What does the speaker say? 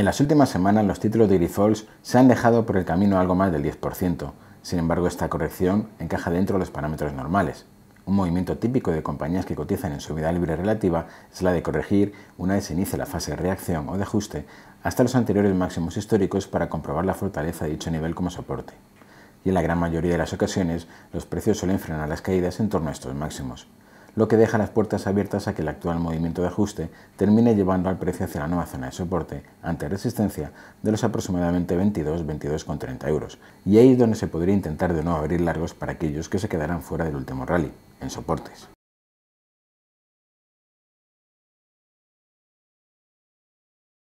En las últimas semanas los títulos de Grifols se han dejado por el camino algo más del 10%, sin embargo esta corrección encaja dentro de los parámetros normales. Un movimiento típico de compañías que cotizan en subida libre relativa es la de corregir una vez se inicia la fase de reacción o de ajuste hasta los anteriores máximos históricos para comprobar la fortaleza de dicho nivel como soporte. Y en la gran mayoría de las ocasiones los precios suelen frenar las caídas en torno a estos máximos lo que deja las puertas abiertas a que el actual movimiento de ajuste termine llevando al precio hacia la nueva zona de soporte ante resistencia de los aproximadamente 22, 22,30 euros, y ahí es donde se podría intentar de nuevo abrir largos para aquellos que se quedarán fuera del último rally, en soportes.